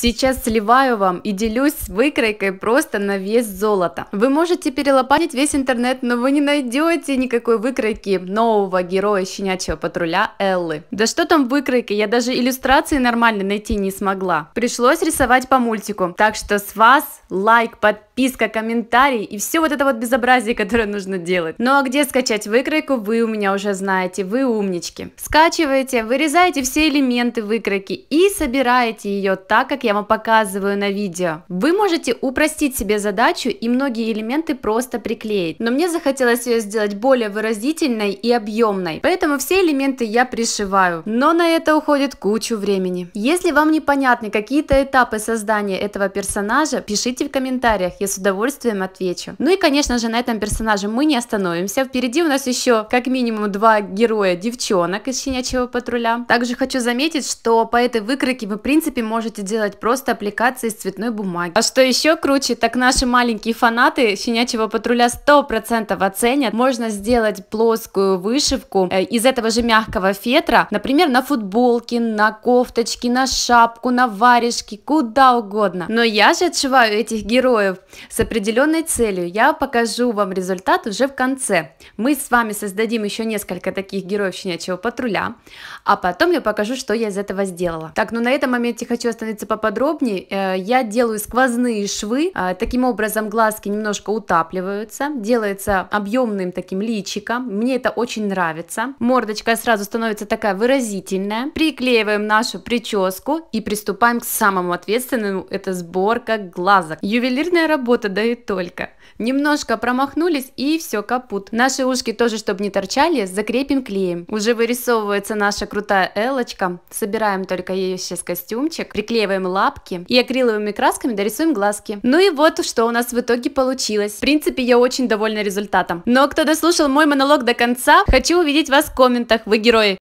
Сейчас сливаю вам и делюсь выкройкой просто на вес золота. Вы можете перелопатить весь интернет, но вы не найдете никакой выкройки нового героя щенячьего патруля Эллы. Да что там выкройки, я даже иллюстрации нормально найти не смогла. Пришлось рисовать по мультику. Так что с вас лайк, подписывайтесь подписка, комментарий и все вот это вот безобразие, которое нужно делать. Ну а где скачать выкройку, вы у меня уже знаете, вы умнички. Скачиваете, вырезаете все элементы выкройки и собираете ее так, как я вам показываю на видео. Вы можете упростить себе задачу и многие элементы просто приклеить, но мне захотелось ее сделать более выразительной и объемной, поэтому все элементы я пришиваю, но на это уходит кучу времени. Если вам непонятны какие-то этапы создания этого персонажа, пишите в комментариях, если с удовольствием отвечу. Ну и, конечно же, на этом персонаже мы не остановимся. Впереди у нас еще как минимум два героя девчонок из щенячьего патруля. Также хочу заметить, что по этой выкройке вы, в принципе, можете делать просто аппликации из цветной бумаги. А что еще круче, так наши маленькие фанаты щенячьего патруля 100% оценят. Можно сделать плоскую вышивку э, из этого же мягкого фетра, например, на футболке, на кофточке, на шапку, на варежки, куда угодно. Но я же отшиваю этих героев с определенной целью. Я покажу вам результат уже в конце. Мы с вами создадим еще несколько таких героев щенячьего патруля, а потом я покажу, что я из этого сделала. Так, ну на этом моменте хочу остановиться поподробнее. Э, я делаю сквозные швы, а, таким образом глазки немножко утапливаются, делается объемным таким личиком, мне это очень нравится. Мордочка сразу становится такая выразительная. Приклеиваем нашу прическу и приступаем к самому ответственному, это сборка глазок. Ювелирная работа работа, да и только. Немножко промахнулись и все капут. Наши ушки тоже, чтобы не торчали, закрепим клеем. Уже вырисовывается наша крутая элочка. Собираем только ее сейчас костюмчик, приклеиваем лапки и акриловыми красками дорисуем глазки. Ну и вот, что у нас в итоге получилось. В принципе, я очень довольна результатом. Но кто дослушал мой монолог до конца, хочу увидеть вас в комментах, вы герои.